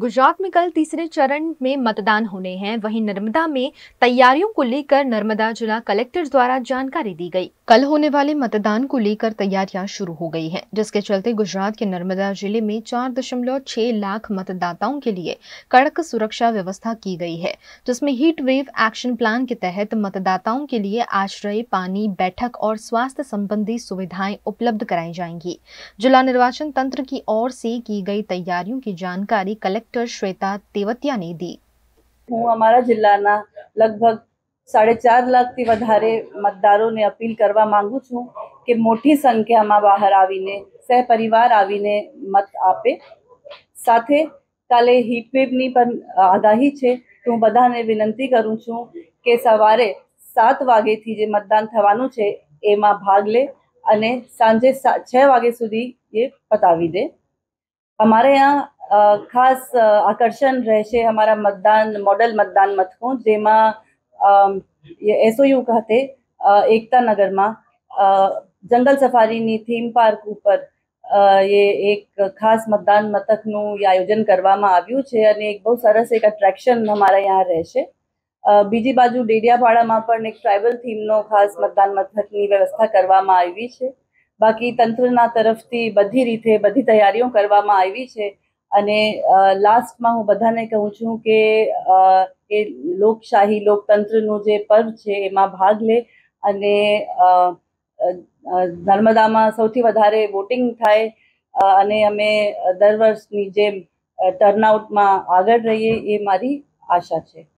गुजरात में कल तीसरे चरण में मतदान होने हैं वहीं नर्मदा में तैयारियों को लेकर नर्मदा जिला कलेक्टर द्वारा जानकारी दी गई कल होने वाले मतदान को लेकर तैयारियां शुरू हो गई हैं जिसके चलते गुजरात के नर्मदा जिले में चार दशमलव छह लाख मतदाताओं के लिए कड़क सुरक्षा व्यवस्था की गई है जिसमें हीट वेव एक्शन प्लान के तहत मतदाताओं के लिए आश्रय पानी बैठक और स्वास्थ्य संबंधी सुविधाएं उपलब्ध कराई जाएंगी जिला निर्वाचन तंत्र की ओर से की गई तैयारियों की जानकारी कलेक्टर ડોક્ટર શ્વેતા તેવતિયાની દી હું અમારા જિલ્લાના લગભગ સાડે ચાર લાખથી વધારે મતદારોને અપીલ કરવા માંગુ છું કે મોટી સંખ્યામાં બહાર આવીને સહપરિવાર આવીને મત આપે સાથે કાલે હીટવેવની પણ આગાહી છે તો હું બધાને વિનંતી કરું છું કે સવારે સાત વાગેથી જે મતદાન થવાનું છે એમાં ભાગ લે અને સાંજે છ વાગે સુધી એ પતાવી દે અમારે ત્યાં ખાસ આકર્ષણ રહેશે અમાર મદ્દાન મોડલ મદ્દાન મથક જેમાં એ સોયુ કહેતે એકતા નગર માં જંગલ સફારી ની થીમ પાર્ક ઉપર એ એક ખાસ મદ્દાન મથક નું આયોજન કરવામાં આવ્યું છે અને એક બહુ સરસ એક એટ્રેક્શન અમાર્યા અહીં રહેશે બીજી બાજુ ડીડિયાપાડા માં પર એક ટ્રાઇબલ થીમ નો ખાસ મદ્દાન મથક ની વ્યવસ્થા કરવામાં આવી છે બાકી તંત્ર ના તરફથી બધી રીતે બધી તૈયારીઓ કરવામાં આવી છે અને લાસ્ટમાં હું બધાને કહું છું કે એ લોકશાહી લોકતંત્રનું જે પર્વ છે એમાં ભાગ લે અને નર્મદામાં સૌથી વધારે વોટિંગ થાય અને અમે દર વર્ષની જેમ ટર્નઆઉટમાં આગળ રહીએ એ મારી આશા છે